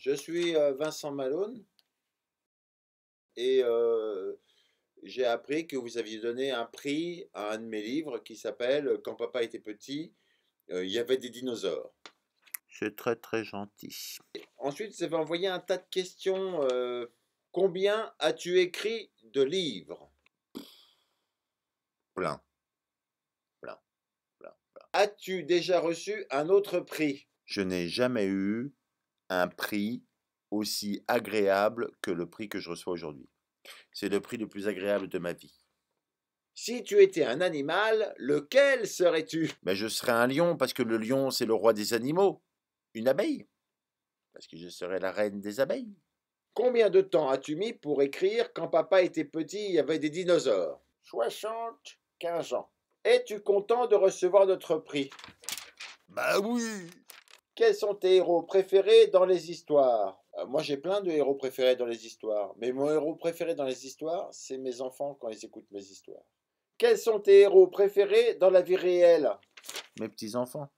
Je suis euh, Vincent Malone et euh, j'ai appris que vous aviez donné un prix à un de mes livres qui s'appelle euh, Quand papa était petit, il y avait des dinosaures. C'est très très gentil. Ensuite, ça va envoyer un tas de questions. combien as-tu écrit de livres Plein. Plein. Plein. As-tu déjà reçu un autre prix Je n'ai jamais eu un prix aussi agréable que le prix que je reçois aujourd'hui. C'est le prix le plus agréable de ma vie. Si tu étais un animal, lequel serais-tu ben, Je serais un lion parce que le lion, c'est le roi des animaux. Une abeille parce que je serais la reine des abeilles. Combien de temps as-tu mis pour écrire quand papa était petit, il y avait des dinosaures 75 ans. Es-tu content de recevoir notre prix Bah oui quels sont tes héros préférés dans les histoires euh, Moi, j'ai plein de héros préférés dans les histoires. Mais mon héros préféré dans les histoires, c'est mes enfants quand ils écoutent mes histoires. Quels sont tes héros préférés dans la vie réelle Mes petits-enfants.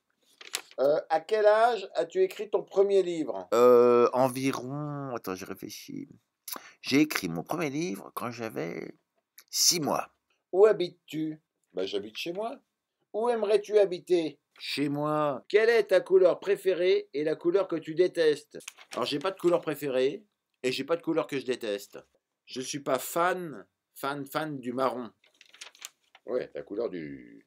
Euh, à quel âge as-tu écrit ton premier livre euh, Environ. Attends, je réfléchis. J'ai écrit mon premier livre quand j'avais 6 mois. Où habites-tu ben, J'habite chez moi. Où aimerais-tu habiter Chez moi. Quelle est ta couleur préférée et la couleur que tu détestes Alors j'ai pas de couleur préférée et j'ai pas de couleur que je déteste. Je suis pas fan, fan, fan du marron. Ouais, la couleur du.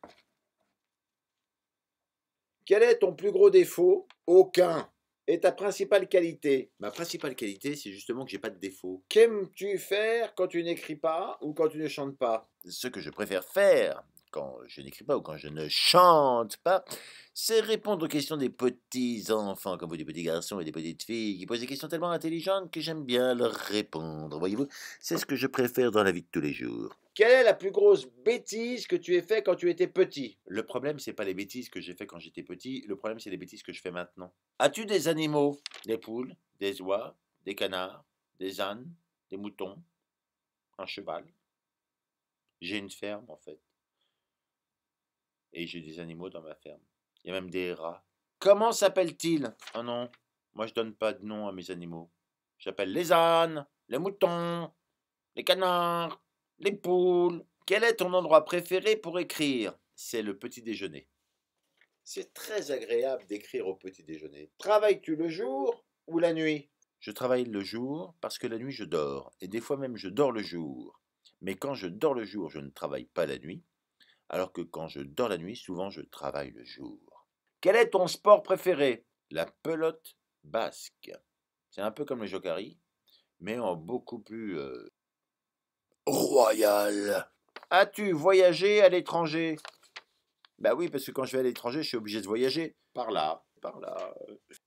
Quel est ton plus gros défaut Aucun. Et ta principale qualité Ma principale qualité, c'est justement que j'ai pas de défaut. Qu'aimes-tu faire quand tu n'écris pas ou quand tu ne chantes pas Ce que je préfère faire, quand je n'écris pas ou quand je ne chante pas, c'est répondre aux questions des petits enfants, comme vous, des petits garçons et des petites filles, qui posent des questions tellement intelligentes que j'aime bien leur répondre. Voyez-vous, c'est ce que je préfère dans la vie de tous les jours. Quelle est la plus grosse bêtise que tu aies fait quand tu étais petit Le problème, c'est pas les bêtises que j'ai fait quand j'étais petit, le problème, c'est les bêtises que je fais maintenant. As-tu des animaux Des poules, des oies, des canards, des ânes, des moutons, un cheval. J'ai une ferme, en fait et j'ai des animaux dans ma ferme. Il y a même des rats. Comment s'appellent-ils Oh non, moi je donne pas de nom à mes animaux. J'appelle les ânes, les moutons, les canards, les poules. Quel est ton endroit préféré pour écrire C'est le petit déjeuner. C'est très agréable d'écrire au petit déjeuner. Travailles-tu le jour ou la nuit Je travaille le jour parce que la nuit je dors, et des fois même je dors le jour. Mais quand je dors le jour, je ne travaille pas la nuit, alors que quand je dors la nuit, souvent je travaille le jour. Quel est ton sport préféré La pelote basque. C'est un peu comme le jokari, mais en beaucoup plus euh, royal. As-tu voyagé à l'étranger Bah oui, parce que quand je vais à l'étranger, je suis obligé de voyager. Par là, par là.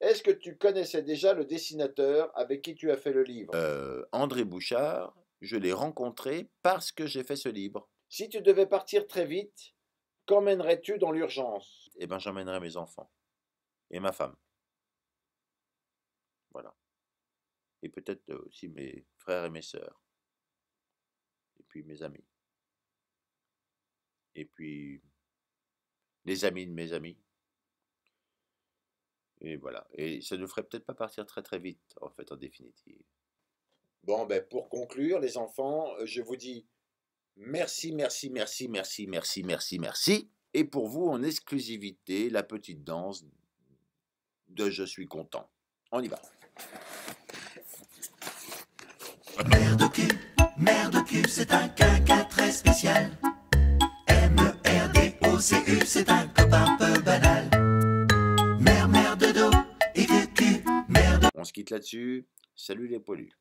Est-ce que tu connaissais déjà le dessinateur avec qui tu as fait le livre euh, André Bouchard, je l'ai rencontré parce que j'ai fait ce livre. Si tu devais partir très vite, qu'emmènerais-tu dans l'urgence Eh bien, j'emmènerais mes enfants et ma femme. Voilà. Et peut-être euh, aussi mes frères et mes sœurs. Et puis mes amis. Et puis les amis de mes amis. Et voilà. Et ça ne ferait peut-être pas partir très très vite, en fait, en définitive. Bon, ben pour conclure, les enfants, euh, je vous dis Merci, merci, merci, merci, merci, merci, merci. Et pour vous, en exclusivité, la petite danse de Je suis content. On y va. merde de merde c'est un caca très spécial. m e r d o c u c'est un copain peu banal. Mère, merde de dos et cul, cul, On se quitte là-dessus. Salut les pollus.